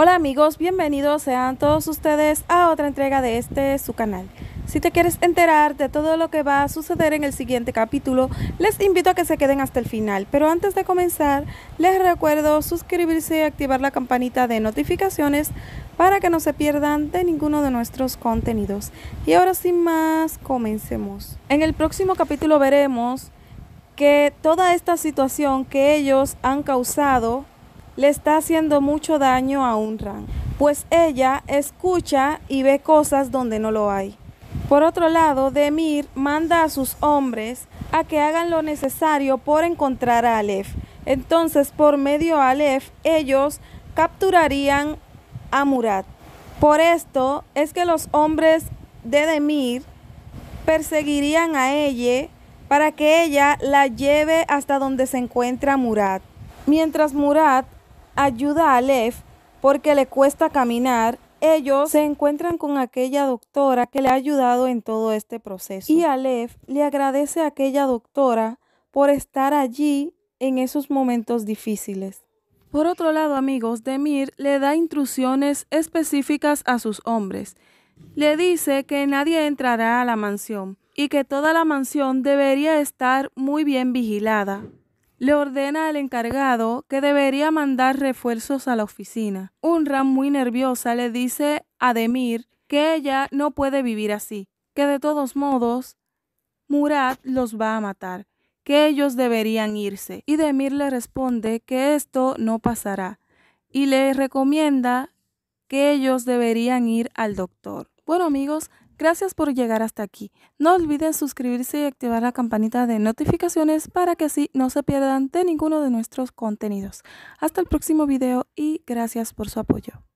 Hola amigos, bienvenidos sean todos ustedes a otra entrega de este su canal. Si te quieres enterar de todo lo que va a suceder en el siguiente capítulo, les invito a que se queden hasta el final. Pero antes de comenzar, les recuerdo suscribirse y activar la campanita de notificaciones para que no se pierdan de ninguno de nuestros contenidos. Y ahora sin más, comencemos. En el próximo capítulo veremos que toda esta situación que ellos han causado le está haciendo mucho daño a Unran, pues ella escucha y ve cosas donde no lo hay. Por otro lado, Demir manda a sus hombres a que hagan lo necesario por encontrar a Aleph. Entonces, por medio de Aleph, ellos capturarían a Murat. Por esto es que los hombres de Demir perseguirían a ella para que ella la lleve hasta donde se encuentra Murat. Mientras Murat ayuda a Aleph porque le cuesta caminar, ellos se encuentran con aquella doctora que le ha ayudado en todo este proceso. Y alef le agradece a aquella doctora por estar allí en esos momentos difíciles. Por otro lado, amigos, Demir le da instrucciones específicas a sus hombres. Le dice que nadie entrará a la mansión y que toda la mansión debería estar muy bien vigilada le ordena al encargado que debería mandar refuerzos a la oficina. Unram, muy nerviosa, le dice a Demir que ella no puede vivir así, que de todos modos Murat los va a matar, que ellos deberían irse. Y Demir le responde que esto no pasará y le recomienda que ellos deberían ir al doctor. Bueno amigos, Gracias por llegar hasta aquí. No olviden suscribirse y activar la campanita de notificaciones para que así no se pierdan de ninguno de nuestros contenidos. Hasta el próximo video y gracias por su apoyo.